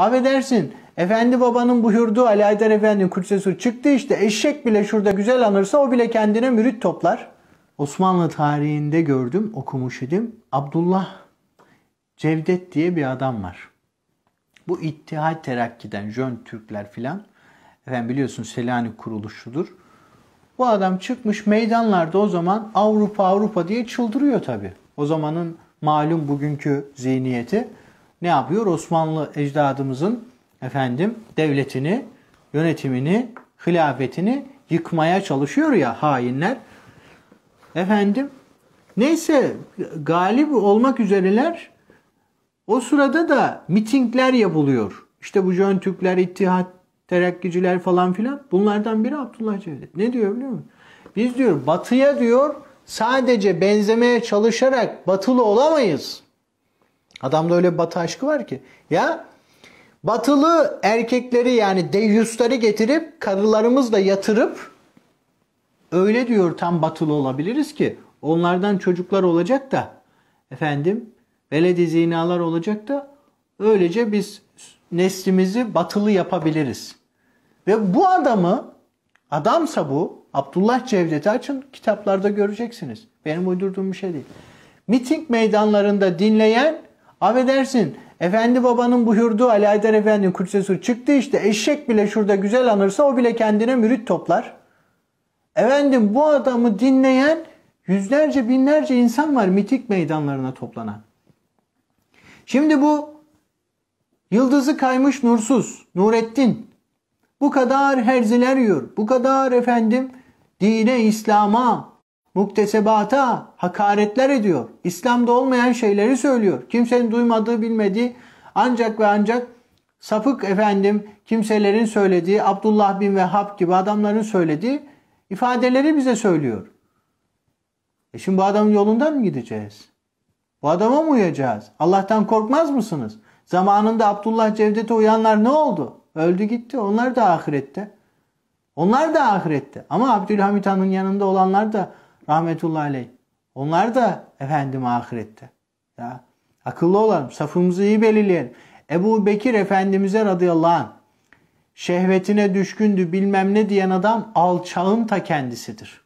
Affedersin Efendi babanın buyurduğu Ali Aydar Efendi'nin kutsesi çıktı işte eşek bile şurada güzel anırsa o bile kendine mürit toplar. Osmanlı tarihinde gördüm okumuş idim. Abdullah Cevdet diye bir adam var. Bu İttihat Terakki'den Jön Türkler filan. Efendim biliyorsun Selanik kuruluşudur. Bu adam çıkmış meydanlarda o zaman Avrupa Avrupa diye çıldırıyor tabi. O zamanın malum bugünkü zihniyeti ne yapıyor? Osmanlı ecdadımızın efendim devletini, yönetimini, hilafetini yıkmaya çalışıyor ya hainler. Efendim neyse galip olmak üzereler o sırada da mitingler yapılıyor. İşte bu Jön Türkler, İttihat, Terakkiciler falan filan. Bunlardan biri Abdullah Cevdet. Ne diyor biliyor musun? Biz diyor batıya diyor sadece benzemeye çalışarak batılı olamayız. Adamda öyle bir batı aşkı var ki. Ya batılı erkekleri yani deyyusları getirip karılarımızla yatırıp öyle diyor tam batılı olabiliriz ki onlardan çocuklar olacak da efendim veledi zinalar olacak da öylece biz neslimizi batılı yapabiliriz. Ve bu adamı adamsa bu Abdullah Cevdet'i açın kitaplarda göreceksiniz. Benim uydurduğum bir şey değil. Miting meydanlarında dinleyen Abi dersin Efendi babanın buyurduğu Ali Aydar Efendi'nin kutsesi çıktı işte. Eşek bile şurada güzel anırsa o bile kendine mürit toplar. Efendim bu adamı dinleyen yüzlerce binlerce insan var mitik meydanlarına toplanan. Şimdi bu yıldızı kaymış nursuz Nurettin bu kadar herziler yiyor. Bu kadar efendim dine, İslam'a, muktesebata hakaretler ediyor. İslam'da olmayan şeyleri söylüyor. Kimsenin duymadığı bilmediği ancak ve ancak sapık efendim kimselerin söylediği Abdullah bin Vehhab gibi adamların söylediği ifadeleri bize söylüyor. E şimdi bu adamın yolundan mı gideceğiz? Bu adama mı uyacağız? Allah'tan korkmaz mısınız? Zamanında Abdullah Cevdet'e uyanlar ne oldu? Öldü gitti. Onlar da ahirette. Onlar da ahirette. Ama Abdülhamit Han'ın yanında olanlar da rahmetullahi aleyh. Onlar da efendim ahirette. Ya akıllı olalım, safımızı iyi belirleyelim. Ebu Bekir Efendimiz'e radıyallahu anh şehvetine düşkündü bilmem ne diyen adam alçağın ta kendisidir.